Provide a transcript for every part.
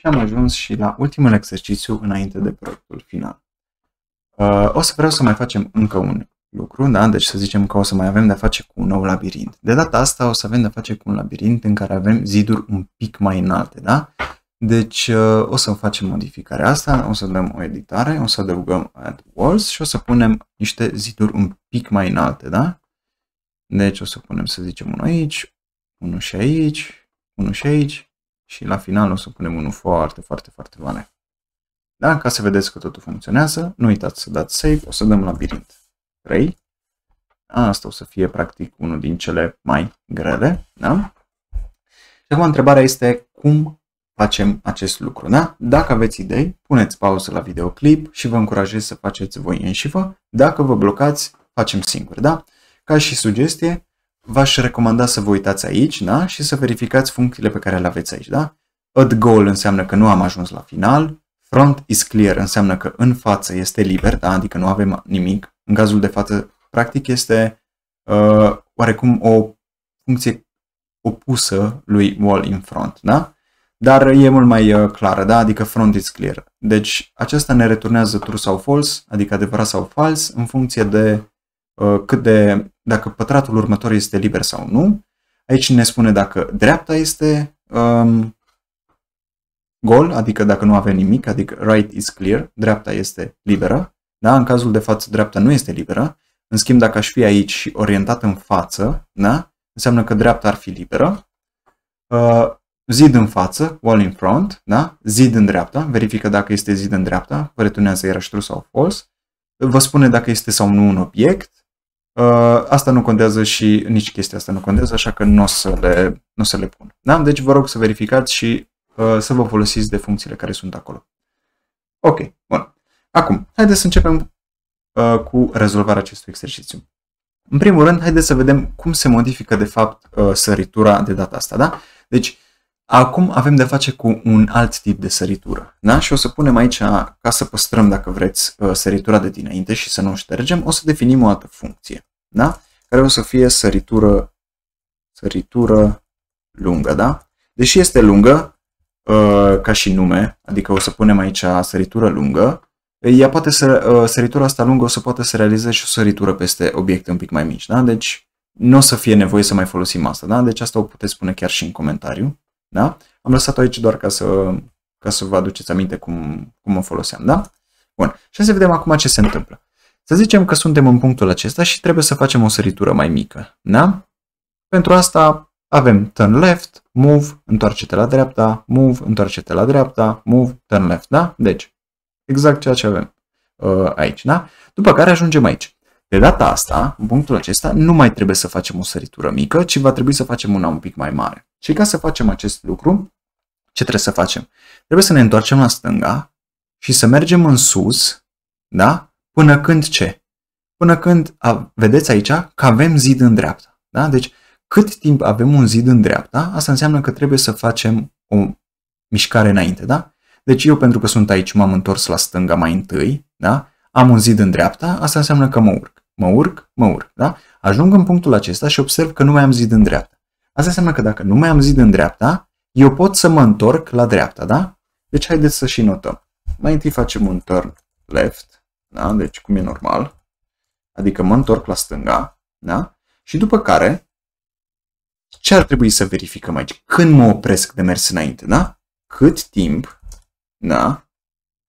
și am ajuns și la ultimul exercițiu înainte de proiectul final. Uh, o să vreau să mai facem încă un lucru, da? Deci să zicem că o să mai avem de-a face cu un nou labirint. De data asta o să avem de-a face cu un labirint în care avem ziduri un pic mai înalte, da? Deci uh, o să facem modificarea asta, o să dăm o editare, o să adăugăm add walls și o să punem niște ziduri un pic mai înalte, da? Deci o să punem, să zicem, unul aici, unul și aici, unul și aici și la final o să punem unul foarte, foarte, foarte mare. Da? Ca să vedeți că totul funcționează, nu uitați să dați save, o să dăm labirint 3. Asta o să fie practic unul din cele mai grele. Da? Și acum întrebarea este cum facem acest lucru. Da? Dacă aveți idei, puneți pauză la videoclip și vă încurajez să faceți voi înșivă. Dacă vă blocați, facem singuri. Da? Ca și sugestie, v-aș recomanda să vă uitați aici da? și să verificați funcțiile pe care le aveți aici. Da? At goal înseamnă că nu am ajuns la final, front is clear înseamnă că în față este liber, da? adică nu avem nimic. În cazul de față, practic, este uh, oarecum o funcție opusă lui wall in front. Da? Dar e mult mai uh, clară, da? adică front is clear. Deci aceasta ne returnează true sau false, adică adevărat sau fals, în funcție de uh, cât de dacă pătratul următor este liber sau nu. Aici ne spune dacă dreapta este um, gol, adică dacă nu avem nimic, adică right is clear, dreapta este liberă. Da? În cazul de față, dreapta nu este liberă. În schimb, dacă aș fi aici și orientat în față, da? înseamnă că dreapta ar fi liberă. Uh, zid în față, wall in front, da? zid în dreapta, verifică dacă este zid în dreapta, vă returnează iarăși true sau false, vă spune dacă este sau nu un obiect, Uh, asta nu contează și nici chestia asta nu contează, așa că nu o să le, nu o să le pun. Da? Deci vă rog să verificați și uh, să vă folosiți de funcțiile care sunt acolo. Ok, bun. Acum, haideți să începem uh, cu rezolvarea acestui exercițiu. În primul rând, haideți să vedem cum se modifică de fapt uh, săritura de data asta. Da? Deci, acum avem de face cu un alt tip de săritură. Da? Și o să punem aici, ca să păstrăm, dacă vreți, uh, săritura de dinainte și să nu o ștergem, o să definim o altă funcție da? care o să fie săritură, săritură lungă. Da? Deși este lungă, uh, ca și nume, adică o să punem aici săritură lungă, ea poate să, uh, săritura asta lungă o să poată să realizeze și o săritură peste obiecte un pic mai mici. Da? Deci nu o să fie nevoie să mai folosim asta. Da? Deci asta o puteți spune chiar și în comentariu. Da? Am lăsat-o aici doar ca să, ca să vă aduceți aminte cum, cum o foloseam. Da? Bun. Și să vedem acum ce se întâmplă. Să zicem că suntem în punctul acesta și trebuie să facem o săritură mai mică, da? Pentru asta avem turn left, move, întoarce-te la dreapta, move, întoarce-te la dreapta, move, turn left, da? Deci, exact ceea ce avem uh, aici, da? După care ajungem aici. De data asta, în punctul acesta, nu mai trebuie să facem o săritură mică, ci va trebui să facem una un pic mai mare. Și ca să facem acest lucru, ce trebuie să facem? Trebuie să ne întoarcem la stânga și să mergem în sus, da? Până când ce? Până când, a, vedeți aici, că avem zid în dreapta. Da? Deci, cât timp avem un zid în dreapta, asta înseamnă că trebuie să facem o mișcare înainte. Da? Deci eu, pentru că sunt aici, m-am întors la stânga mai întâi, da? am un zid în dreapta, asta înseamnă că mă urc. Mă urc, mă urc. Da? Ajung în punctul acesta și observ că nu mai am zid în dreapta. Asta înseamnă că dacă nu mai am zid în dreapta, eu pot să mă întorc la dreapta, da? Deci haideți să și notăm. Mai întâi facem un turn left, da? Deci cum e normal. Adică mă întorc la stânga. Da? Și după care, ce ar trebui să verificăm aici? Când mă opresc de mers înainte? Da? Cât timp? Da?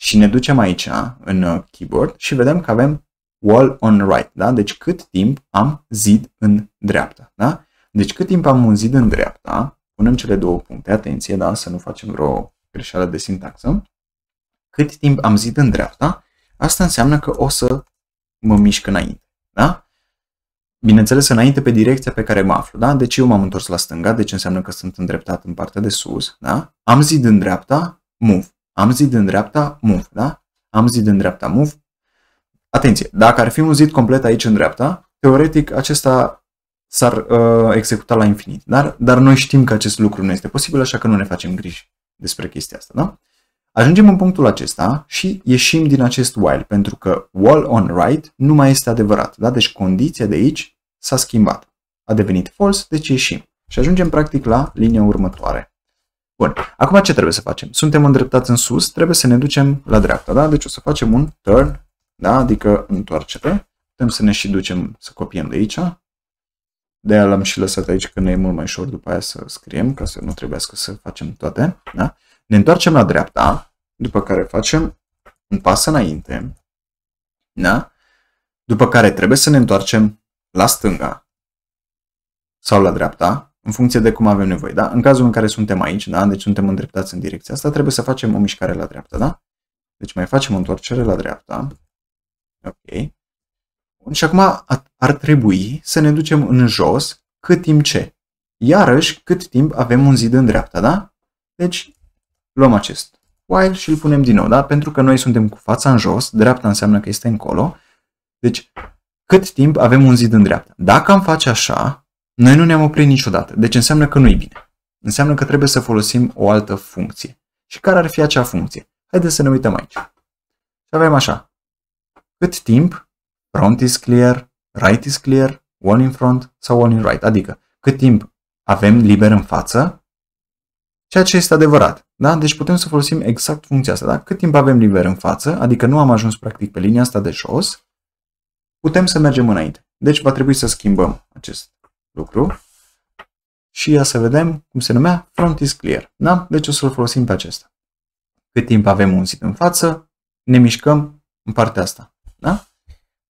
Și ne ducem aici, în uh, keyboard, și vedem că avem wall on right. Da? Deci cât timp am zid în dreapta. Da? Deci cât timp am un zid în dreapta, punem cele două puncte, atenție, da, să nu facem vreo greșeală de sintaxă, cât timp am zid în dreapta, asta înseamnă că o să mă mișc înainte. Da? Bineînțeles, înainte pe direcția pe care mă aflu. Da? Deci eu m-am întors la stânga, deci înseamnă că sunt îndreptat în partea de sus. Da? Am zid în dreapta, move. Am zid în dreapta, move. Da? Am zid în dreapta, move. Atenție, dacă ar fi un zid complet aici în dreapta, teoretic acesta s-ar uh, executa la infinit. Dar, dar noi știm că acest lucru nu este posibil, așa că nu ne facem griji despre chestia asta. Da? Ajungem în punctul acesta și ieșim din acest while, pentru că wall on right nu mai este adevărat. Da? Deci condiția de aici s-a schimbat. A devenit false, deci ieșim. Și ajungem practic la linia următoare. Bun, acum ce trebuie să facem? Suntem îndreptați în sus, trebuie să ne ducem la dreapta, da? Deci o să facem un turn, da? Adică întoarcere. Putem să ne și ducem, să copiem de aici. De-aia l-am și lăsat aici, că ne e mult mai ușor după aia să scriem, ca să nu trebuiască să facem toate, da? Ne întoarcem la dreapta, după care facem un pas înainte, da? după care trebuie să ne întoarcem la stânga sau la dreapta, în funcție de cum avem nevoie. Da? În cazul în care suntem aici, da? deci suntem îndreptați în direcția asta, trebuie să facem o mișcare la dreapta. Da? Deci mai facem o întoarcere la dreapta. Ok. Bun, și acum ar trebui să ne ducem în jos cât timp ce. Iarăși, cât timp avem un zid în dreapta, da? Deci Luăm acest while și îl punem din nou, da? Pentru că noi suntem cu fața în jos, dreapta înseamnă că este încolo. Deci, cât timp avem un zid în dreapta? Dacă am face așa, noi nu ne-am oprit niciodată. Deci înseamnă că nu e bine. Înseamnă că trebuie să folosim o altă funcție. Și care ar fi acea funcție? Haideți să ne uităm aici. Și avem așa. Cât timp front is clear, right is clear, one in front sau one in right. Adică cât timp avem liber în față, Ceea ce este adevărat. Da? Deci putem să folosim exact funcția asta. Da? Cât timp avem liber în față, adică nu am ajuns practic pe linia asta de jos, putem să mergem înainte. Deci va trebui să schimbăm acest lucru. Și ia să vedem cum se numea front is clear. Da? Deci o să-l folosim pe acesta. Cât timp avem un sit în față, ne mișcăm în partea asta. Da?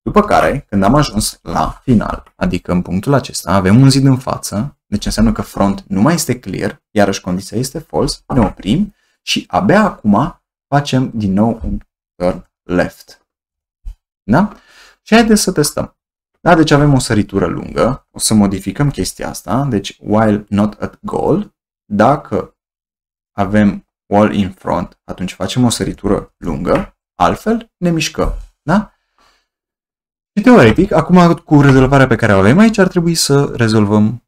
După care, când am ajuns la final, adică în punctul acesta avem un zid în față, deci înseamnă că front nu mai este clear, iarăși condiția este false, ne oprim și abia acum facem din nou un turn left. Da? Și haideți să testăm. Da, deci avem o săritură lungă, o să modificăm chestia asta, deci while not at goal, dacă avem wall in front, atunci facem o săritură lungă, altfel ne mișcăm. Da? teoretic, acum cu rezolvarea pe care o avem aici, ar trebui să rezolvăm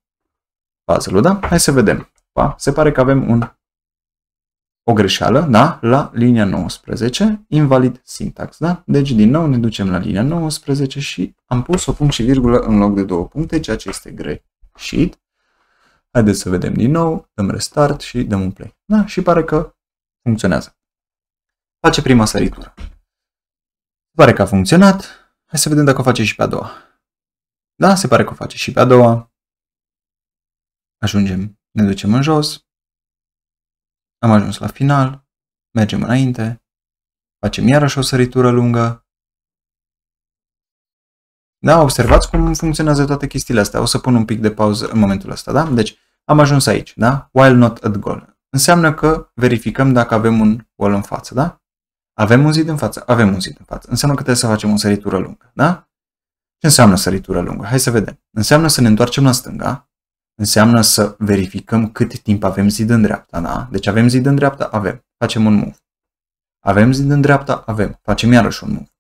puzzle-ul, da? Hai să vedem. Pa, se pare că avem un, o greșeală, da? La linia 19, invalid syntax, da? Deci, din nou, ne ducem la linia 19 și am pus o punct și virgulă în loc de două puncte, ceea ce este greșit. Haideți să vedem din nou, dăm restart și dăm un play. Da? Și pare că funcționează. Face prima săritură. Pare că a funcționat. Hai să vedem dacă o face și pe a doua. Da, se pare că o face și pe a doua. Ajungem, ne ducem în jos. Am ajuns la final. Mergem înainte. Facem iarăși o săritură lungă. Da, observați cum funcționează toate chestiile astea. O să pun un pic de pauză în momentul ăsta, da? Deci, am ajuns aici, da? While not at goal. Înseamnă că verificăm dacă avem un wall în față, da? Avem un zid în față? Avem un zid în față. Înseamnă că trebuie să facem o săritură lungă, da? Ce înseamnă săritură lungă? Hai să vedem. Înseamnă să ne întoarcem la stânga, înseamnă să verificăm cât timp avem zid în dreapta, da? Deci avem zid în dreapta? Avem. Facem un move. Avem zid în dreapta? Avem. Facem iarăși un move.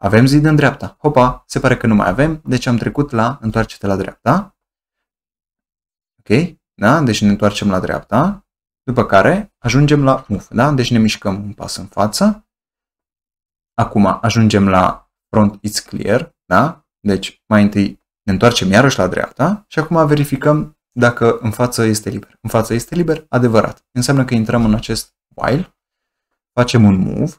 Avem zid în dreapta. Hopa, se pare că nu mai avem, deci am trecut la întoarce-te la dreapta. Ok? Da? Deci ne întoarcem la dreapta. După care ajungem la move, da? Deci ne mișcăm un pas în față, Acum ajungem la front is clear, da? Deci mai întâi ne întoarcem iarăși la dreapta și acum verificăm dacă în față este liber. În față este liber, adevărat. Înseamnă că intrăm în acest while, facem un move,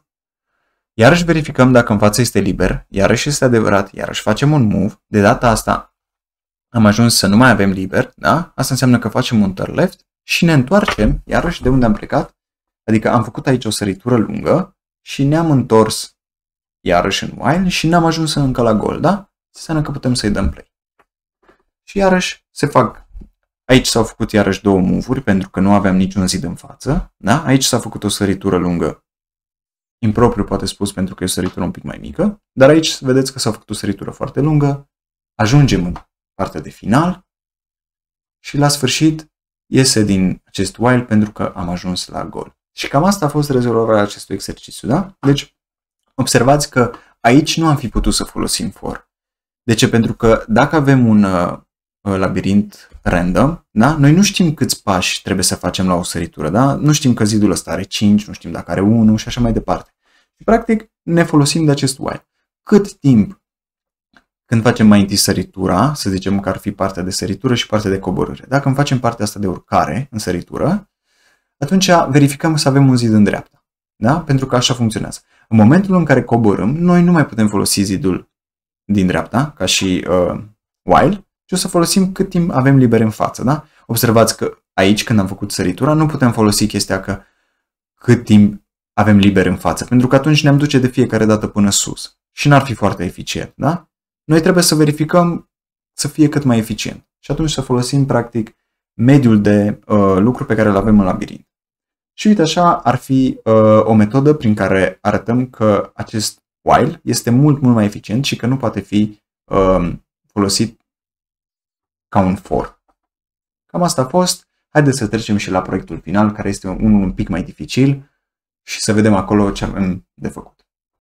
iarăși verificăm dacă în față este liber, iarăși este adevărat, iarăși facem un move. De data asta am ajuns să nu mai avem liber, da? Asta înseamnă că facem un turn left și ne întoarcem iarăși de unde am plecat, adică am făcut aici o săritură lungă și ne-am întors iarăși în while și n-am ajuns încă la gol, da? Înseamnă că putem să-i dăm play. Și iarăși se fac Aici s-au făcut iarăși două move pentru că nu aveam niciun zid în față. Da? Aici s-a făcut o săritură lungă, impropriu poate spus pentru că e o săritură un pic mai mică, dar aici vedeți că s-a făcut o săritură foarte lungă, ajungem în partea de final și la sfârșit iese din acest while pentru că am ajuns la gol. Și cam asta a fost rezolvarea acestui exercițiu, da? Deci observați că aici nu am fi putut să folosim for. De ce? Pentru că dacă avem un uh, labirint random, da? noi nu știm câți pași trebuie să facem la o săritură. Da? Nu știm că zidul ăsta are 5, nu știm dacă are 1 și așa mai departe. Și practic ne folosim de acest while. Cât timp când facem mai întâi săritura, să zicem că ar fi partea de săritură și partea de coborâre. Dacă îmi facem partea asta de urcare în săritură, atunci verificăm să avem un zid în dreapta. Da? Pentru că așa funcționează. În momentul în care coborâm, noi nu mai putem folosi zidul din dreapta, ca și uh, while, ci o să folosim cât timp avem liber în față, da? Observați că aici, când am făcut săritura, nu putem folosi chestia că cât timp avem liber în față, pentru că atunci ne-am duce de fiecare dată până sus și n-ar fi foarte eficient, da? Noi trebuie să verificăm să fie cât mai eficient și atunci să folosim, practic, mediul de uh, lucru pe care îl avem în labirint. Și uite așa ar fi uh, o metodă prin care arătăm că acest while este mult, mult mai eficient și că nu poate fi uh, folosit ca un for. Cam asta a fost. Haideți să trecem și la proiectul final, care este unul un pic mai dificil și să vedem acolo ce avem de făcut.